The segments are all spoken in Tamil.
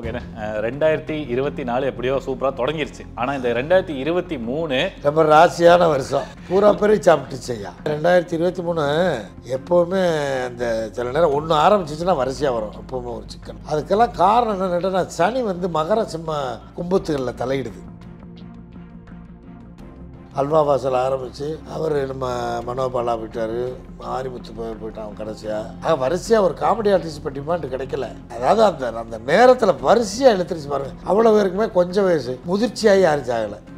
ஓகேண்ணே ரெண்டாயிரத்தி இருபத்தி நாலு எப்படியோ சூப்பராக தொடங்கிருச்சு ஆனால் இந்த ரெண்டாயிரத்தி இருபத்தி மூணு நம்ம ராசியான வருஷம் பூரா பேரை சாப்பிட்டுச்சையா ரெண்டாயிரத்தி இருபத்தி மூணு எப்போவுமே இந்த சில நேரம் ஒன்று ஆரம்பிச்சிச்சுன்னா வரிசையாக வரும் எப்போவுமே ஒரு சிக்கன் அதுக்கெல்லாம் காரணம் என்னென்னா சனி வந்து மகர சிம்ம கும்பத்துகளில் தலையிடுது அல்வா வாசல் ஆரம்பித்து அவர் நம்ம மனோபாலா போயிட்டார் ஆரிமுத்து போய் போயிட்டான் கடைசியாக ஆக வரிசையாக ஒரு காமெடி ஆர்டிஸ்ட் பற்றி கிடைக்கல அதாவது அந்த அந்த நேரத்தில் வரிசையாக எழுத்துருச்சு பாருங்கள் அவ்வளோ பேருக்குமே கொஞ்சம் வயசு முதிர்ச்சியாகி யாரும்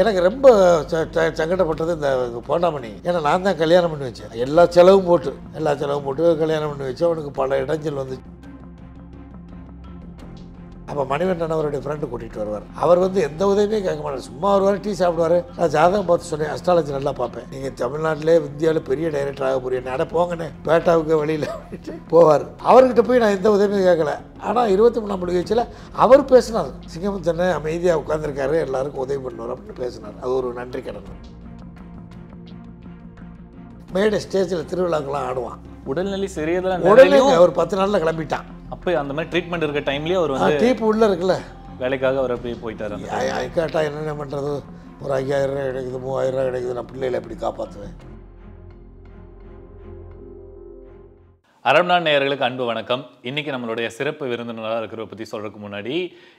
எனக்கு ரொம்ப சங்கடப்பட்டது இந்த போண்டாமணி ஏன்னா நான் தான் கல்யாணம் பண்ணி வச்சேன் எல்லா செலவும் போட்டு எல்லா செலவும் போட்டு கல்யாணம் பண்ணி வச்சேன் அவனுக்கு பல இடைஞ்சல் வந்துச்சு அப்போ மணிவண்ணன் அவருடைய ஃப்ரெண்டு கூட்டிகிட்டு வருவார் அவர் வந்து எந்த உதவியுமே கேட்க மாட்டார் சும்மா வருவார் டீ சாப்பிடுவார் நான் ஜாதகம் பார்த்து சொன்னேன் அஸ்ட்ராலஜி நல்லா பார்ப்பேன் நீங்கள் தமிழ்நாட்டிலே இந்தியாவில் பெரிய டைரக்டர் ஆக போறிய நட போங்கன்னு பேட்டாவுக்கு வழியில் போவார் அவர்கிட்ட போய் நான் எந்த உதவியும் கேட்கல ஆனால் இருபத்தி மூணாம் வச்சில் அவர் பேசினார் சிங்கம் சென்னை அமைதியாக உட்காந்துருக்காரு எல்லாருக்கும் உதவி பண்ணுவார் அப்படின்னு பேசினார் அது ஒரு நன்றி கடன் மேடை ஸ்டேஜில் திருவிழாக்கெல்லாம் ஆடுவான் உடல்நிலை சரியாக உடல்நிலை அவர் பத்து நாளில் கிளம்பிட்டான் போய் அந்த மாதிரி ட்ரீட்மெண்ட் இருக்க டைம்லேயே அவர் வந்து டீப் உள்ள இருக்குல்ல வேலைக்காக அவர் அப்படி போயிட்டார் அந்த கேட்டால் என்னென்ன பண்ணுறது ஒரு ஐயாயிரம் ரூபாய் கிடைக்குது மூவாயிரம் ரூபாய் கிடைக்குது நான் பிள்ளைகளை எப்படி காப்பாற்றுவேன் அறம் நாள் நேயர்களுக்கு அன்பு வணக்கம் இன்றைக்கி நம்மளுடைய சிறப்பு விருந்தினராக இருக்கிற பற்றி சொல்கிறதுக்கு முன்னாடி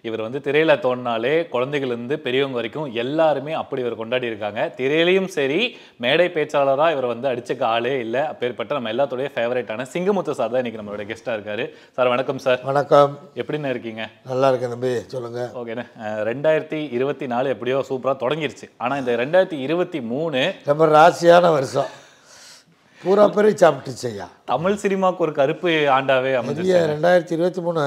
இவர் வந்து திரையில் தோணினாலே குழந்தைகள்லேருந்து பெரியவங்க வரைக்கும் எல்லாருமே அப்படி இவர் கொண்டாடி இருக்காங்க திரையிலையும் சரி மேடை பேச்சாளராக இவர் வந்து அடிச்சுக்க ஆளே இல்லை அப்பேற்பட்ட நம்ம எல்லாத்துடைய ஃபேவரேட்டான சிங்கமுத்து சார் தான் இன்றைக்கி நம்மளுடைய கெஸ்ட்டாக இருக்கார் சார் வணக்கம் சார் வணக்கம் எப்படின்னு இருக்கீங்க நல்லா இருக்கேன் நம்பி சொல்லுங்கள் ஓகேண்ணே ரெண்டாயிரத்தி இருபத்தி நாலு எப்படியோ சூப்பராக தொடங்கிருச்சு ஆனால் இந்த ரெண்டாயிரத்தி இருபத்தி மூணு ரொம்ப ராசியான வருஷம் பூரா பேரை சாப்பிட்டுச்சு ஐயா தமிழ் சினிமாவுக்கு ஒரு கருப்பு ஆண்டாவே அமைஞ்சு ரெண்டாயிரத்தி இருபத்தி மூணு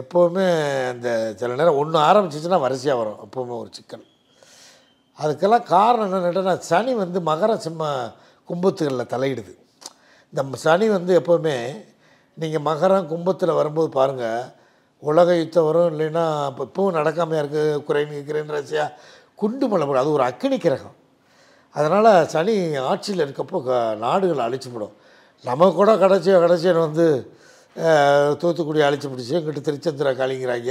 எப்போவுமே அந்த சில நேரம் ஒன்று ஆரம்பிச்சிச்சுன்னா வரிசையாக வரும் எப்போவுமே ஒரு சிக்கல் அதுக்கெல்லாம் காரணம் என்னென்னா சனி வந்து மகர சிம்ம கும்பத்துகளில் தலையிடுது இந்த சனி வந்து எப்போவுமே நீங்கள் மகரம் கும்பத்தில் வரும்போது பாருங்கள் உலக யுத்தம் வரும் இல்லைன்னா இப்போ இப்பவும் நடக்காமையாக இருக்குது குறைன்னு யுக்ரைன் ரஷ்யா குண்டு மலை அது ஒரு அக்கினி கிரகம் அதனால் சனி ஆட்சியில் இருக்கப்போ க நாடுகளை அழிச்சுப்படும் நம்ம கூட கடைசி கடைசியன் வந்து தூத்துக்குடி அழிச்சு பிடிச்சி இங்கிட்டு திருச்செந்திரா காலிங்கிறாங்க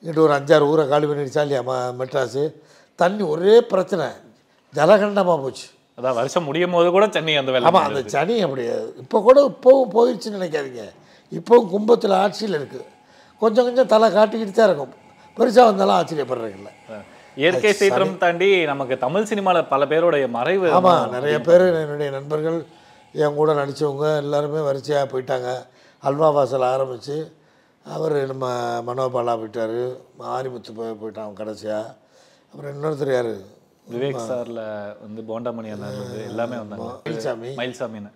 இங்கிட்டு ஒரு அஞ்சாறு ஊரை காலி பண்ணிடுச்சா இல்லையா மெட்ராஸு தண்ணி ஒரே பிரச்சனை ஜலகண்டமாக போச்சு அதான் வருஷம் முடியும் போது கூட சனி அந்த வேலை ஆமாம் அந்த சனி அப்படி இப்போ கூட இப்போவும் போயிடுச்சுன்னு நினைக்காதீங்க இப்போவும் கும்பத்தில் ஆட்சியில் இருக்குது கொஞ்சம் கொஞ்சம் தலை காட்டிக்கிட்டு தான் இருக்கும் பெருசாக வந்தாலும் ஆச்சரியப்படுறீங்கள இயற்கை சீற்றம் தாண்டி நமக்கு தமிழ் சினிமாவில் பல பேருடைய மறைவு ஆமாம் நிறைய பேர் என்னுடைய நண்பர்கள் என் கூட நடித்தவங்க எல்லாருமே வரிசையாக போயிட்டாங்க அல்வா வாசல் ஆரம்பித்து அவர் நம்ம மனோபாலா போயிட்டார் ஆரிமுத்து போய் போயிட்டான் கடைசியாக அப்புறம் இன்னொருத்தர் யார் விவேக் சாரில் வந்து போண்டாமணி அண்ணன் எல்லாமே வந்தாங்க மயில்சாமி மயில்சாமின்னு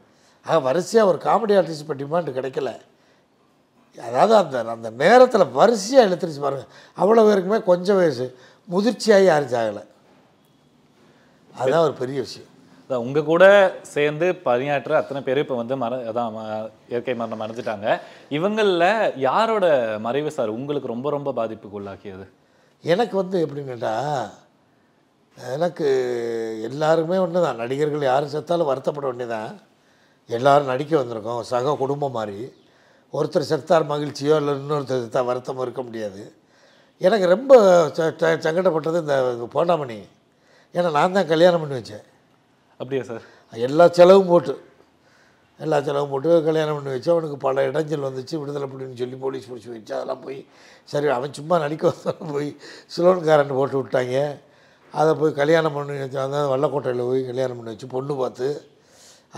ஆக வரிசையாக ஒரு காமெடி ஆர்டிஸ்ட் இப்போ டிமாண்டு கிடைக்கல அதாவது அந்த அந்த நேரத்தில் வரிசையாக எழுத்துருச்சு பாருங்கள் அவ்வளோ பேருக்குமே கொஞ்சம் வயசு முதிர்ச்சியாக யாரும் சாகலை அதுதான் ஒரு பெரிய விஷயம் அதான் உங்கள் கூட சேர்ந்து பணியாற்ற அத்தனை பேர் இப்போ வந்து மர அதான் இயற்கை மரணம் அடைஞ்சிட்டாங்க இவங்களில் யாரோட மறைவு சார் உங்களுக்கு ரொம்ப ரொம்ப பாதிப்புக்கு உள்ளாக்கியது எனக்கு வந்து எப்படின்னு கேட்டால் எனக்கு எல்லாருமே ஒன்று தான் நடிகர்கள் யார் செத்தாலும் வருத்தப்பட வேண்டியதான் எல்லோரும் நடிக்க வந்திருக்கோம் சக குடும்பம் மாதிரி ஒருத்தர் செத்தார் மகிழ்ச்சியோ இல்லை இன்னொருத்தர் செத்தால் வருத்தமும் இருக்க முடியாது எனக்கு ரொம்ப சங்கடப்பட்டது இந்த போண்டாமணி ஏன்னா நான் தான் கல்யாணம் பண்ணி வச்சேன் அப்படியா சார் எல்லா செலவும் போட்டு எல்லா செலவும் போட்டு கல்யாணம் பண்ணி வச்சு அவனுக்கு பல இடைஞ்சல் வந்துச்சு விடுதலை அப்படின்னு சொல்லி போலீஸ் பிடிச்சி வச்சு அதெல்லாம் போய் சரி அவன் சும்மா நடிக்க வந்தான் போய் சிலோன்காரன் போட்டு விட்டாங்க அதை போய் கல்யாணம் பண்ணி வச்சு அந்த வல்லக்கோட்டையில் போய் கல்யாணம் பண்ணி வச்சு பொண்ணு பார்த்து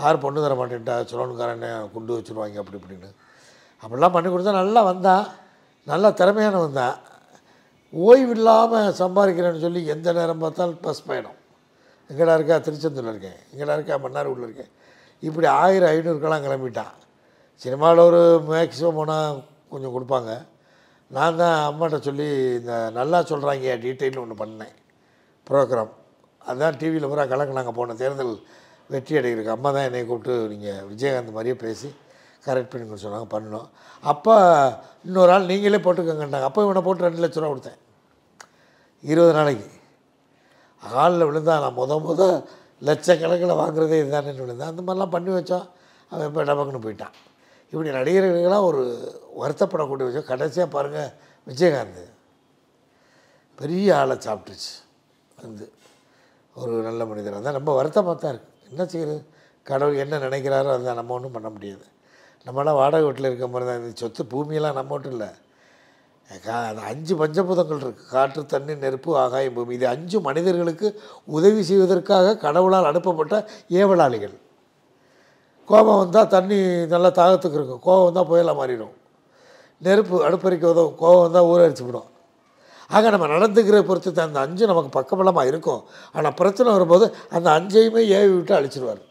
யார் பொண்ணு தர மாட்டேன்ட்டா சிலோன்காரனை கொண்டு வச்சுருவாங்க அப்படி இப்படின்னு அப்படிலாம் பண்ணி கொடுத்தா நல்லா வந்தான் நல்லா திறமையான வந்தான் ஓய்வில்லாமல் சம்பாதிக்கிறேன்னு சொல்லி எந்த நேரம் பார்த்தாலும் பஸ் பயணம் எங்கடா இருக்கா திருச்செந்தூரில் இருக்கேன் எங்கடா இருக்கா மன்னார்குடியில் இருக்கேன் இப்படி ஆயிரம் ஐநூறுக்கெல்லாம் கிளம்பிட்டான் சினிமாவில் ஒரு மேக்ஸிமம் போனால் கொஞ்சம் கொடுப்பாங்க நான் தான் அம்மாட்ட சொல்லி இந்த நல்லா சொல்கிறாங்க டீட்டெயில்னு ஒன்று பண்ணேன் ப்ரோக்ராம் அதுதான் டிவியில் பூரா கலக்கு நாங்கள் போன தேர்தல் வெற்றி அடைகிறதுக்கு அம்மா தான் என்னை கூப்பிட்டு நீங்கள் விஜயகாந்த் மாதிரியே பேசி கரெக்ட் பண்ணி சொன்னாங்க பண்ணோம் அப்போ இன்னொரு ஆள் நீங்களே போட்டுக்கோங்கட்டாங்க அப்போ இவனை போட்டு ரெண்டு லட்ச ரூபா கொடுத்தேன் இருபது நாளைக்கு ஹாலில் விழுந்தான் நான் முத முத லட்சக்கணக்கில் வாங்குறதே இதுதானே விழுந்தேன் அந்த மாதிரிலாம் பண்ணி வச்சோம் அவன் இப்போ டபக்குன்னு போயிட்டான் இப்படி நடிகர்களாக ஒரு வருத்தப்படக்கூடிய விஷயம் கடைசியாக பாருங்கள் விஜயகாந்த் பெரிய ஆளை சாப்பிட்டுச்சு வந்து ஒரு நல்ல மனிதர் அதான் ரொம்ப வருத்தமாக தான் இருக்குது என்ன செய்யுது கடவுள் என்ன நினைக்கிறாரோ அதுதான் நம்ம ஒன்றும் பண்ண முடியாது நம்மளாம் வாடகை வீட்டில் இருக்க மாதிரி தான் இந்த சொத்து பூமியெல்லாம் நம்ம மட்டும் இல்லை கா அது அஞ்சு பஞ்சபூதங்கள் இருக்குது காற்று தண்ணி நெருப்பு ஆகாயம் பூமி இது அஞ்சு மனிதர்களுக்கு உதவி செய்வதற்காக கடவுளால் அனுப்பப்பட்ட ஏவலாளிகள் கோபம் வந்தால் தண்ணி நல்லா தாகத்துக்கு இருக்கும் கோபம் வந்தால் புயலாக மாறிடும் நெருப்பு அடுப்பறிக்க உதவும் கோபம் வந்தால் ஊற விடும் ஆக நம்ம நடந்துக்கிற பொறுத்து அந்த அஞ்சு நமக்கு பக்கபலமாக இருக்கும் ஆனால் பிரச்சனை வரும்போது அந்த அஞ்சையுமே ஏவி விட்டு அழிச்சிருவார்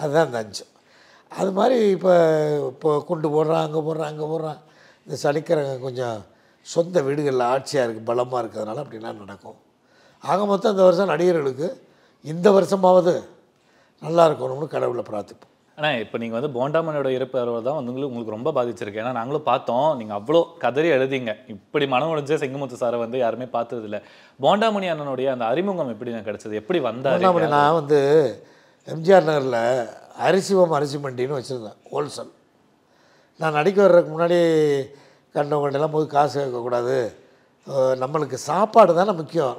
அதுதான் அந்த அஞ்சு அது மாதிரி இப்போ இப்போ கொண்டு போடுறான் அங்கே போடுறான் அங்கே போடுறான் இந்த சனிக்கிழமை கொஞ்சம் சொந்த வீடுகளில் ஆட்சியாக இருக்குது பலமாக இருக்கிறதுனால அப்படிலாம் நடக்கும் ஆக மொத்தம் இந்த வருஷம் நடிகர்களுக்கு இந்த வருஷமாவது நல்லா இருக்கணும்னு கடவுளை பிரார்த்திப்போம் ஆனால் இப்போ நீங்கள் வந்து போண்டாமனோட இறப்பு தான் வந்து உங்களுக்கு உங்களுக்கு ரொம்ப பாதிச்சிருக்கு ஏன்னா நாங்களும் பார்த்தோம் நீங்கள் அவ்வளோ கதறி எழுதிங்க இப்படி மனம் உடைஞ்ச செங்கமுத்து சாரை வந்து யாருமே பார்த்ததில்ல போண்டாமணி அண்ணனுடைய அந்த அறிமுகம் எப்படி நான் கிடச்சது எப்படி வந்தார் நான் வந்து எம்ஜிஆர் நகரில் அரிசிவம் அரிசி மண்டின்னு வச்சுருந்தேன் ஹோல்சேல் நான் நடிக்க வர்றதுக்கு முன்னாடி கண்டவங்கள்டெல்லாம் போய் காசு கேட்கக்கூடாது நம்மளுக்கு சாப்பாடு தானே முக்கியம்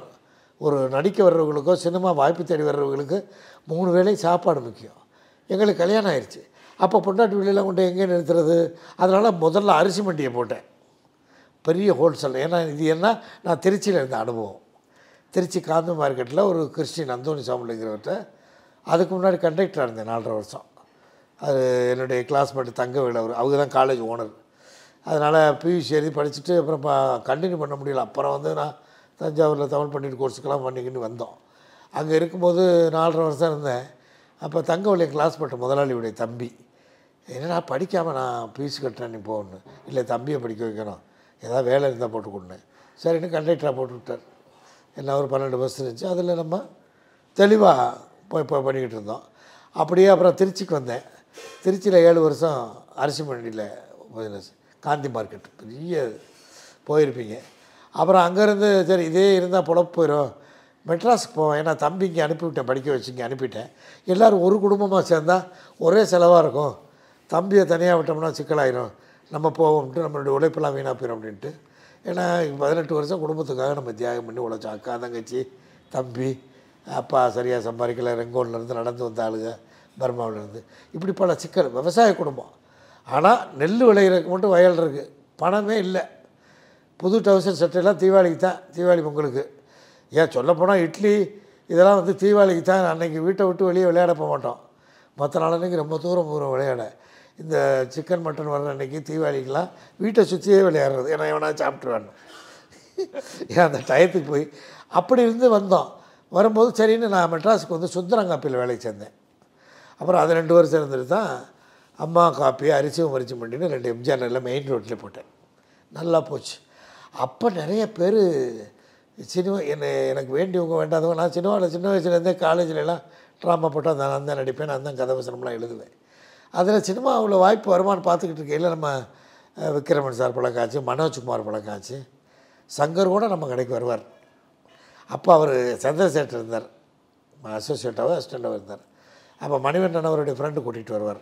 ஒரு நடிக்க வர்றவங்களுக்கோ சினிமா வாய்ப்பு தேடி வர்றவங்களுக்கு மூணு வேலை சாப்பாடு முக்கியம் எங்களுக்கு கல்யாணம் ஆயிடுச்சு அப்போ பொண்டாட்டி வெளியில் கொண்டு எங்கே நிறுத்துறது அதனால் முதல்ல அரிசி மண்டியை போட்டேன் பெரிய ஹோல்சேல் ஏன்னா இது என்ன நான் திருச்சியில் இருந்த அனுபவம் திருச்சி காந்தி மார்க்கெட்டில் ஒரு கிறிஸ்டின் அந்தோனி சாமிங்கிறவர்கிட்ட அதுக்கு முன்னாடி கண்டக்டராக இருந்தேன் நாலரை வருஷம் அது என்னுடைய கிளாஸ்மேட் தங்க அவர் அவங்க தான் காலேஜ் ஓனர் அதனால் பியூசி எழுதி படிச்சுட்டு அப்புறம் கண்டினியூ பண்ண முடியல அப்புறம் வந்து நான் தஞ்சாவூரில் தமிழ் பண்ணிட்டு கோர்ஸுக்கெல்லாம் பண்ணிக்கின்னு வந்தோம் அங்கே இருக்கும்போது நாலரை வருஷம் இருந்தேன் அப்போ தங்க தங்கவள்ளி கிளாஸ்மேட் முதலாளியுடைய தம்பி என்னடா படிக்காமல் நான் பியூசி கட்டுறேன் நீ போகணும் இல்லை தம்பியை படிக்க வைக்கணும் ஏதாவது வேலை இருந்தால் போட்டு கொடுனேன் சரின்னு கண்டக்டராக போட்டு விட்டார் என்ன ஒரு பன்னெண்டு பஸ் இருந்துச்சு அதில் நம்ம தெளிவாக போய் போய் பண்ணிக்கிட்டு இருந்தோம் அப்படியே அப்புறம் திருச்சிக்கு வந்தேன் திருச்சியில் ஏழு வருஷம் அரிசி மண்டியில் காந்தி மார்க்கெட் பெரிய போயிருப்பீங்க அப்புறம் அங்கேருந்து சரி இதே இருந்தால் புலப்பு போயிடும் மெட்ராஸுக்கு போவேன் ஏன்னா தம்பி இங்கே அனுப்பிவிட்டேன் படிக்க வச்சு இங்கே அனுப்பிட்டேன் எல்லோரும் ஒரு குடும்பமாக சேர்ந்தால் ஒரே செலவாக இருக்கும் தம்பியை தனியாக விட்டோம்னா சிக்கலாயிரும் நம்ம போவோம்ட்டு நம்மளுடைய உழைப்பெல்லாம் வீணாக போயிடும் அப்படின்ட்டு ஏன்னா பதினெட்டு வருஷம் குடும்பத்துக்காக நம்ம தியாகம் பண்ணி உழைச்சோம் அக்கா தங்கச்சி தம்பி அப்பா சரியாக சம்பாதிக்கலை ரெங்கோன்லேருந்து நடந்து வந்த ஆளுங்க பர்மாவிலேருந்து இப்படி பல சிக்கல் விவசாய குடும்பம் ஆனால் நெல் விளையிறதுக்கு மட்டும் வயல் இருக்குது பணமே இல்லை புது டவுசர் சட்டையெல்லாம் தீபாவளிக்கு தான் தீபாவளி பொங்கலுக்கு ஏன் சொல்லப்போனால் இட்லி இதெல்லாம் வந்து தீபாவளிக்கு தான் அன்றைக்கி வீட்டை விட்டு வெளியே விளையாட போக மாட்டோம் மற்ற நாள் அன்றைக்கி ரொம்ப தூரம் தூரம் விளையாட இந்த சிக்கன் மட்டன் வர்ற அன்றைக்கி தீபாவளிக்கெலாம் வீட்டை சுற்றியே விளையாடுறது ஏன்னா எவனா சாப்பிட்டு வேணும் ஏன் அந்த டயத்துக்கு போய் அப்படி இருந்து வந்தோம் வரும்போது சரின்னு நான் மெட்ராஸுக்கு வந்து சுந்தரங்காப்பியில் வேலைக்கு சேர்ந்தேன் அப்புறம் அது ரெண்டு வருஷம் இருந்துட்டு தான் அம்மா காப்பி அரிசி மரிச்சி பண்ணின்னு ரெண்டு எம்ஜிஆர் எல்லாம் மெயின் ரோட்டில் போட்டேன் நல்லா போச்சு அப்போ நிறைய பேர் சினிமா என்னை எனக்கு வேண்டியவங்க வேண்டாதவங்க நான் சினிமாவில் சின்ன வயசுலேருந்தே காலேஜ்லலாம் ட்ராமா போட்டால் நான் அந்த நடிப்பேன் நான் தான் வசனம்லாம் எழுதுவேன் அதில் சினிமா அவ்வளோ வாய்ப்பு வருமானு பார்த்துக்கிட்டு இருக்கையில் நம்ம விக்ரமன் சார் பழக்காச்சு மனோஜ்குமார் பழக்காச்சு சங்கர் கூட நம்ம கடைக்கு வருவார் அப்போ அவர் சந்திரசேட் இருந்தார் அசோசியேட்டாவோ அசிஸ்டண்ட்டாக இருந்தார் அப்போ மணிவண்டன் அவருடைய ஃப்ரெண்டு கூட்டிகிட்டு வருவார்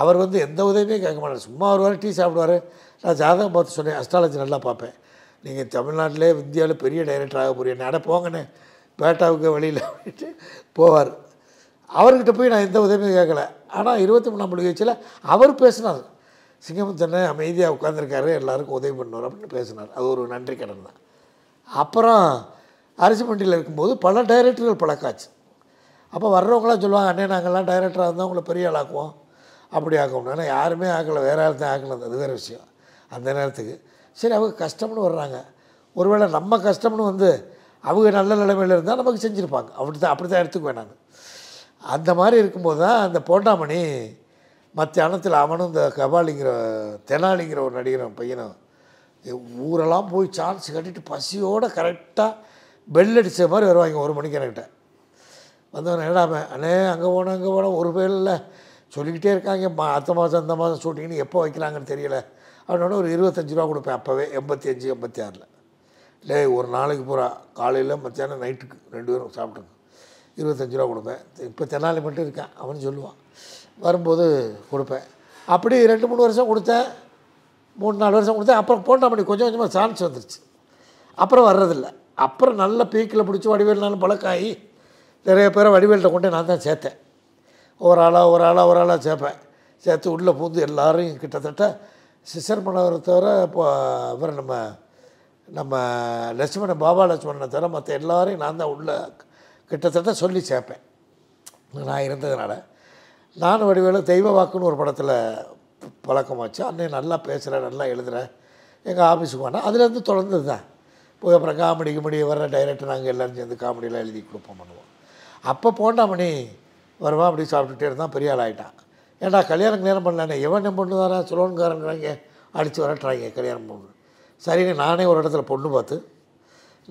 அவர் வந்து எந்த உதவியுமே கேட்க மாட்டார் சும்மா வருவார் டீ சாப்பிடுவார் நான் ஜாதகம் பார்த்து சொன்னேன் அஸ்ட்ராலஜி நல்லா பார்ப்பேன் நீங்கள் தமிழ்நாட்டிலே இந்தியாவில் பெரிய டைரக்டர் ஆக போறிய நட போங்கன்னு பேட்டாவுக்கு வழியில் அப்படின்ட்டு போவார் அவர்கிட்ட போய் நான் எந்த உதவியும் கேட்கல ஆனால் இருபத்தி மூணாம் மொழி வச்சில் அவர் பேசினார் சிங்கம் சென்னை அமைதியாக உட்காந்துருக்காரு எல்லாருக்கும் உதவி பண்ணுவார் அப்படின்னு பேசினார் அது ஒரு நன்றி கடன் தான் அப்புறம் அரிசி மண்டியில் இருக்கும்போது பல டைரக்டர்கள் பழக்காச்சு அப்போ வர்றவங்களாம் சொல்லுவாங்க அண்ணே நாங்கள்லாம் டைரக்டராக இருந்தால் உங்களை பெரிய ஆளாக்குவோம் அப்படி ஆக்கணும் ஆனால் யாருமே ஆக்கலை வேறு ஆள் தான் ஆக்கலை அது வேறு விஷயம் அந்த நேரத்துக்கு சரி அவங்க கஷ்டம்னு வர்றாங்க ஒருவேளை நம்ம கஷ்டம்னு வந்து அவங்க நல்ல நிலைமையில் இருந்தால் நமக்கு செஞ்சுருப்பாங்க அப்படி தான் அப்படி தான் எடுத்துக்குவேன் நான் அந்த மாதிரி இருக்கும்போது தான் அந்த போண்டாமணி மத்தியானத்தில் அவனும் இந்த கபாலிங்கிற தெனாலிங்கிற ஒரு நடிகர் பையனும் ஊரெல்லாம் போய் சான்ஸ் கட்டிட்டு பசியோடு கரெக்டாக பெல் அடித்த மாதிரி வருவாங்க ஒரு மணிக்கு எனக்கிட்ட வந்தவன் என்னடாமே அண்ணே அங்கே போனோம் அங்கே போனோம் ஒரு பேர் இல்லை சொல்லிக்கிட்டே இருக்காங்க மா அடுத்த மாதம் அந்த மாதம் ஷூட்டிங்னு எப்போ வைக்கிறாங்கன்னு தெரியல அப்படின்னா ஒரு இருபத்தஞ்சி ரூபா கொடுப்பேன் அப்போவே எண்பத்தி அஞ்சு எண்பத்தி ஆறில் இல்லை ஒரு நாளைக்கு பூரா காலையில் மத்தியானம் நைட்டுக்கு ரெண்டு பேரும் சாப்பிட்டு இருபத்தஞ்சி ரூபா கொடுப்பேன் இப்போ தென்னாலி மட்டும் இருக்கேன் அவன் சொல்லுவான் வரும்போது கொடுப்பேன் அப்படி ரெண்டு மூணு வருஷம் கொடுத்தேன் மூணு நாலு வருஷம் கொடுத்தேன் அப்புறம் போட்டால் அப்படி கொஞ்சம் கொஞ்சமாக சான்ஸ் வந்துருச்சு அப்புறம் வர்றதில்லை அப்புறம் நல்ல பீக்கில் பிடிச்சி வடிவேல்னாலும் பழக்காகி நிறைய பேரை வடிவேல்கிட்ட கொண்டு நான் தான் சேர்த்தேன் ஒரு ஆளாக ஒரு ஆளாக ஒரு ஆளாக சேர்ப்பேன் சேர்த்து உள்ளே பூந்து எல்லோரும் கிட்டத்தட்ட சிசர் மன்னவரை தவிர இப்போ அப்புறம் நம்ம நம்ம லட்சுமண பாபா லட்சுமணனை தவிர மற்ற எல்லோரையும் நான் தான் உள்ளே கிட்டத்தட்ட சொல்லி சேர்ப்பேன் நான் இருந்ததுனால நான் வடிவேலு தெய்வ வாக்குன்னு ஒரு படத்தில் பழக்கமாச்சு அன்னையை நல்லா பேசுகிறேன் நல்லா எழுதுகிறேன் எங்கள் ஆஃபீஸுக்கு போனால் அதுலேருந்து தொடர்ந்தது தான் போய் அப்புறம் காமெடி கிமெடி வர டைரக்டர் நாங்கள் எல்லோரும் சேர்ந்து காமெடியெலாம் எழுதி கொடுப்போம் பண்ணுவோம் அப்போ போண்டாமணி வருவான் அப்படி சாப்பிட்டுட்டே இருந்தான் பெரிய ஆள் ஆகிட்டான் ஏன்டா கல்யாணம் கல்யாணம் பண்ணலானே எவன் என்ன பொண்ணு வரா சுலோன்காரங்கிறாங்க அடித்து வரட்டுறாங்க கல்யாணம் பொண்ணு சரிங்க நானே ஒரு இடத்துல பொண்ணு பார்த்து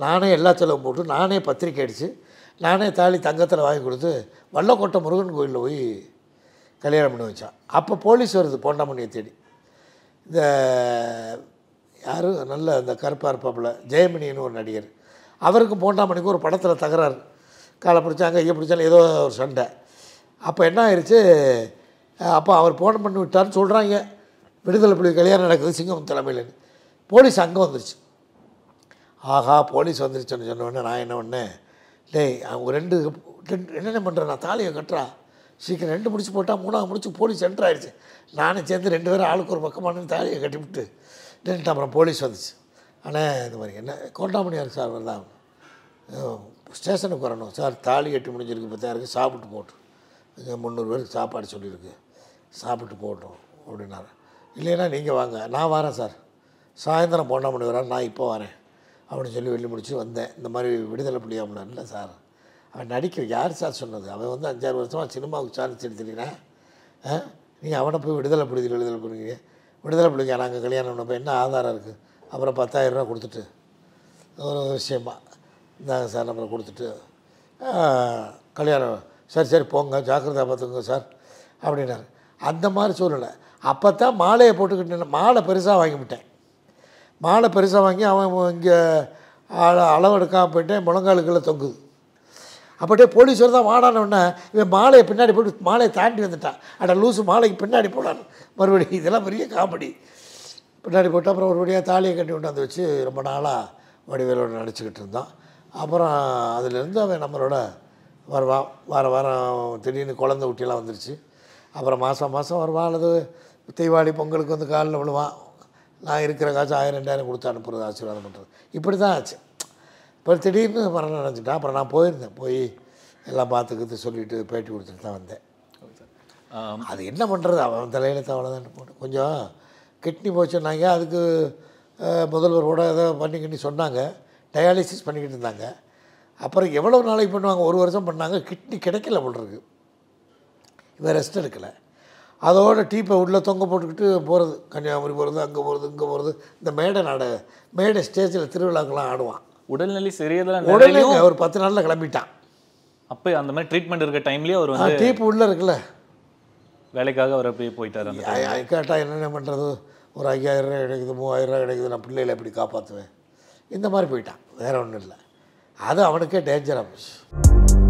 நானே எல்லா செலவும் போட்டு நானே பத்திரிக்கை அடித்து நானே தாலி தங்கத்தில் வாங்கி கொடுத்து வல்லக்கோட்டை முருகன் கோயிலில் போய் கல்யாணம் பண்ணி வச்சான் அப்போ போலீஸ் வருது போண்டாமணியை தேடி இந்த யார் நல்ல அந்த கருப்பாக இருப்பாப்பில் ஜெயமணின்னு ஒரு நடிகர் அவருக்கு போண்டா மணிக்கு ஒரு படத்தில் தகராறு காலை பிடிச்சாங்க ஐயா பிடிச்சாலும் ஏதோ ஒரு சண்டை அப்போ என்ன ஆயிடுச்சு அப்போ அவர் போன் பண்ணி விட்டார்னு சொல்கிறாங்க விடுதலை புலி கல்யாணம் நடக்குது சிங்கம் தலைமையில் போலீஸ் அங்கே வந்துருச்சு ஆஹா போலீஸ் வந்துருச்சுன்னு சொன்னோடனே நான் என்ன ஒன்று டேய் அவங்க ரெண்டு ரெண்டு என்னென்ன பண்ணுறேன் நான் தாலியை கட்டுறா சீக்கிரம் ரெண்டு முடிச்சு போட்டால் மூணாவது முடிச்சு போலீஸ் சென்டர் ஆகிடுச்சு நானும் சேர்ந்து ரெண்டு பேரும் ஆளுக்கு ஒரு பக்கமானு தாலியை கட்டிவிட்டு நின்றுட்டு அப்புறம் போலீஸ் வந்துச்சு ஆனால் இது மாதிரி என்ன கோட்டாமணியார் சார் வரலாம் ஸ்டேஷனுக்கு வரணும் சார் தாலி கட்டி முடிஞ்சிருக்கு பத்தாயிரம் சாப்பிட்டு போட்டோம் இங்கே முந்நூறு பேருக்கு சாப்பாடு சொல்லியிருக்கு சாப்பிட்டு போட்டோம் அப்படின்னாரு இல்லைன்னா நீங்கள் வாங்க நான் வரேன் சார் சாயந்தரம் போனால் மணி வரேன் நான் இப்போ வரேன் அப்படின்னு சொல்லி வெளியே முடிச்சு வந்தேன் இந்த மாதிரி விடுதலை புள்ளி இல்லை சார் அவன் நடிக்கிற யார் சார் சொன்னது அவன் வந்து அஞ்சாறு வருஷமாக சினிமாவுக்கு சார்ஜ் எடுத்துட்டீங்கன்னா நீங்கள் அவனை போய் விடுதலை புரிதல் விடுதலை பண்ணுவீங்க விடுதலை பிள்ளைங்க நாங்கள் கல்யாணம் பண்ணப்போ என்ன ஆதாரம் இருக்குது அப்புறம் பத்தாயிரம் ரூபா கொடுத்துட்டு ஒரு விஷயமா இந்தாங்க சார் அப்புறம் கொடுத்துட்டு கல்யாணம் சரி சரி போங்க ஜாக்கிரதா பார்த்துங்க சார் அப்படின்னாரு அந்த மாதிரி சூழ்நிலை அப்போ தான் மாலையை போட்டுக்கிட்டு மாலை பெருசாக வாங்கிவிட்டேன் மாலை பெருசாக வாங்கி அவன் இங்கே அளவு எடுக்காமல் போயிட்டேன் முழங்காலுக்கெல்லாம் தொங்குது அப்படியே போலீஸ் தான் வாடானவுடனே இவன் மாலையை பின்னாடி போட்டு மாலையை தாண்டி வந்துட்டான் அட லூஸு மாலைக்கு பின்னாடி போடான்னு மறுபடியும் இதெல்லாம் பெரிய காமெடி பின்னாடி போட்டு அப்புறம் மறுபடியாக தாலியை கட்டி கொண்டாந்து வச்சு ரொம்ப நாளாக வடிவேலோடு நடிச்சுக்கிட்டு இருந்தான் அப்புறம் அதுலேருந்து அவன் நம்மளோட வருவான் வார வாரம் திடீர்னு குழந்த ஊட்டியெல்லாம் வந்துருச்சு அப்புறம் மாதம் மாதம் வருவான் அல்லது தீபாவளி பொங்கலுக்கு வந்து காலில் விழுவான் நான் இருக்கிற காசு ஆயிரம் ரெண்டாயிரம் கொடுத்து அனுப்புறது ஆசீர்வாதம் பண்ணுறது இப்படி தான் ஆச்சு அப்புறம் திடீர்னு மரணம் நடந்துட்டான் அப்புறம் நான் போயிருந்தேன் போய் எல்லாம் பார்த்துக்கிட்டு சொல்லிவிட்டு பேட்டி கொடுத்துட்டு தான் வந்தேன் அது என்ன பண்ணுறது அவன் தலையில் தவளைதான் போட்டு கொஞ்சம் கிட்னி போச்சுன்னாங்க அதுக்கு முதல்வரோட ஏதோ பண்ணிக்கிட்டு சொன்னாங்க டயாலிசிஸ் பண்ணிக்கிட்டு இருந்தாங்க அப்புறம் எவ்வளோ நாளைக்கு பண்ணுவாங்க ஒரு வருஷம் பண்ணாங்க கிட்னி கிடைக்கல போடுறதுக்கு இவன் ரெஸ்ட் எடுக்கலை அதோட டீப்பை உள்ளே தொங்க போட்டுக்கிட்டு போகிறது கன்னியாகுமரி போகிறது அங்கே போகிறது இங்கே போகிறது இந்த மேடை நாட மேடை ஸ்டேஜில் திருவிழாக்கெல்லாம் ஆடுவான் உடல்நிலை சரியதெல்லாம் உடனே அவர் பத்து நாளில் கிளம்பிட்டான் அப்போ அந்த மாதிரி ட்ரீட்மெண்ட் இருக்க டைம்லேயே அவர் வந்து டீப்பு உள்ளே இருக்குல்ல வேலைக்காக அவர் அப்படியே போயிட்டார் அந்த கேட்டால் என்னென்ன பண்ணுறது ஒரு ஐயாயிரம் ரூபா கிடைக்குது மூவாயிரம் ரூபா கிடைக்குது நான் பிள்ளைகளை எப்படி காப்பாற்றுவேன் இந்த மாதிரி போயிட்டான் வேறு ஒன்றும் இல்லை அது அவனுக்கே டேஞ்சர் ஆகிடுச்சு